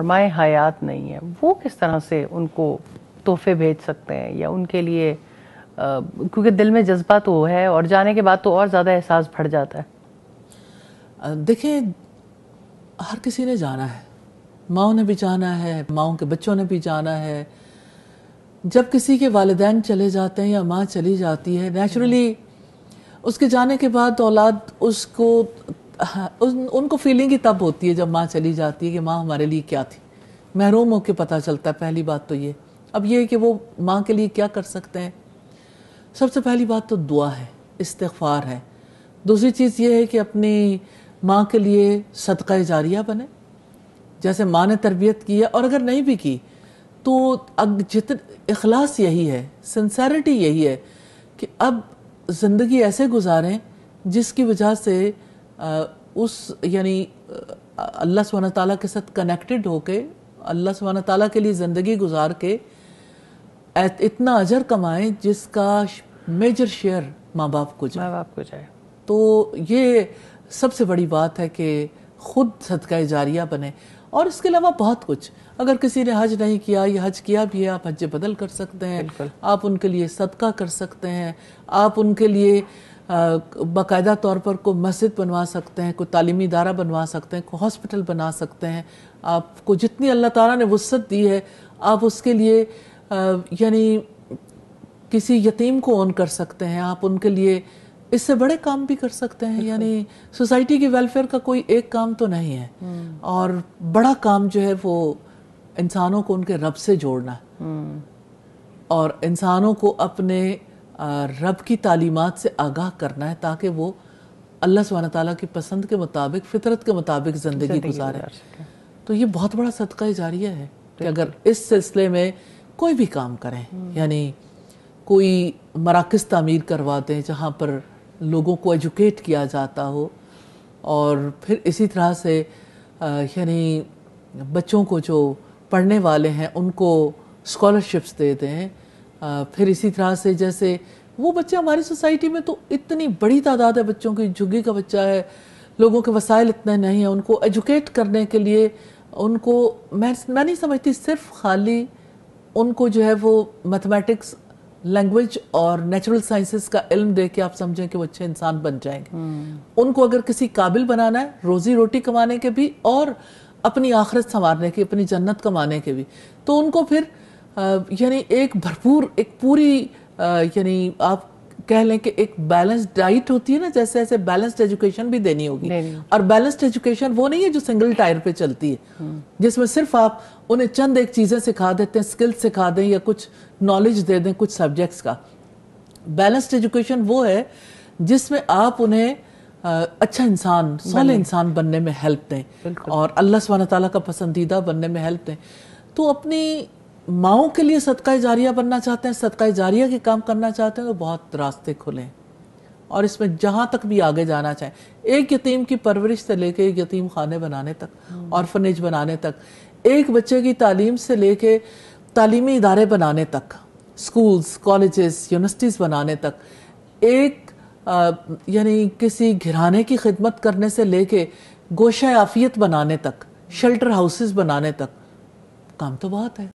फरमाए हयात नहीं है वो किस तरह से उनको तोहफे भेज सकते हैं या उनके लिए क्योंकि दिल में जज्बा तो है और जाने के बाद तो और ज़्यादा एहसास बढ़ जाता है देखें हर किसी ने जाना है माओ ने भी जाना है माओ के बच्चों ने भी जाना है जब किसी के वालदेन चले जाते हैं या माँ चली जाती है नेचुरली उसके जाने के बाद औलाद उसको हाँ, उन, उनको फीलिंग ही तब होती है जब माँ चली जाती है कि माँ हमारे लिए क्या थी महरूम होके पता चलता है पहली बात तो ये अब ये है कि वो माँ के लिए क्या कर सकते हैं सबसे पहली बात तो दुआ है इस्तफार है दूसरी चीज़ ये है कि अपनी माँ के लिए सदका जारिया बने जैसे माँ ने तरबियत की है और अगर नहीं भी की तो जित अखलास यही है सिंसेरिटी यही है कि अब ज़िंदगी ऐसे गुजारें जिसकी वजह से उस यानी अल्लाह सुबहाना ताला के साथ कनेक्टेड होके अल्लाह सुबहाना ताला के लिए ज़िंदगी गुजार के इतना अजर कमाएं जिसका मेजर शेयर माँ बाप को जाए माँ बाप को जाए तो ये सबसे बड़ी बात है कि खुद सदका जारिया बने और इसके अलावा बहुत कुछ अगर किसी ने हज नहीं किया या हज किया भी है आप हज बदल कर सकते हैं आप उनके लिए सदका कर सकते हैं आप उनके लिए बाकायदा तौर पर कोई मस्जिद बनवा सकते हैं कोई तालीमी इदारा बनवा सकते हैं कोई हॉस्पिटल बना सकते हैं आपको जितनी अल्लाह ताला ने वसत दी है आप उसके लिए यानी किसी यतीम को ऑन कर सकते हैं आप उनके लिए इससे बड़े काम भी कर सकते हैं यानी सोसाइटी की वेलफेयर का कोई एक काम तो नहीं है हम्म। और बड़ा काम जो है वो इंसानों को उनके रब से जोड़ना है हम्म। और इंसानों को अपने रब की तालीमत से आगाह करना है ताकि वो अल्लाह सुबह तला की पसंद के मुताबिक फितरत के मुताबिक ज़िंदगी गुजारे तो ये बहुत बड़ा सदका जारिया है कि अगर इस सिलसिले में कोई भी काम करें हम्म। यानी कोई मराकज़ तमीर करवा दें जहाँ पर लोगों को एजुकेट किया जाता हो और फिर इसी तरह से यानी बच्चों को जो पढ़ने वाले हैं उनको स्कॉलरशिप्स दे दें फिर इसी तरह से जैसे वो बच्चे हमारी सोसाइटी में तो इतनी बड़ी तादाद है बच्चों की झुग्गी का बच्चा है लोगों के वसाइल इतने नहीं हैं उनको एजुकेट करने के लिए उनको मैं मैं नहीं समझती सिर्फ खाली उनको जो है वो मैथमेटिक्स लैंग्वेज और नेचुरल साइंसेस का इल्म दे के आप समझें कि वो अच्छे इंसान बन जाएंगे हम्म। उनको अगर किसी काबिल बनाना है रोजी रोटी कमाने के भी और अपनी आखिरत संवारने की अपनी जन्नत कमाने के भी तो उनको फिर यानी एक भरपूर एक पूरी यानी आप कह लें कि एक बैलेंस्ड डाइट होती है ना जैसे ऐसे बैलेंस्ड एजुकेशन भी देनी होगी और बैलेंस्ड एजुकेशन वो नहीं है जो सिंगल टायर पे चलती है हम्म। जिसमें सिर्फ आप उन्हें चंद एक चीज़ें सिखा देते हैं स्किल्स सिखा दें या कुछ नॉलेज दे दें कुछ सब्जेक्ट्स का बैलेंस्ड एजुकेशन वो है जिसमें आप उन्हें अच्छा इंसान सोल इंसान बनने में हेल्प दें और अल्लाह सुबहाना तला का पसंदीदा बनने में हेल्प दें तो अपनी माओ के लिए सदका जारिया बनना चाहते हैं सदका जारिया के काम करना चाहते हैं तो बहुत रास्ते खुले और इसमें जहाँ तक भी आगे जाना चाहे एक यतीम की परवरिश से लेके एक यतीम खाने बनाने तक और हम्म। फनेज बनाने तक एक बच्चे की तालीम से लेके तालीमी इदारे बनाने तक स्कूल्स कॉलेजेस यूनिवर्सिटीज़ बनाने तक एक यानी किसी घिराने की खिदमत करने से लेके गोशा आफियत बनाने तक शेल्टर हाउसेस बनाने तक काम तो बहुत है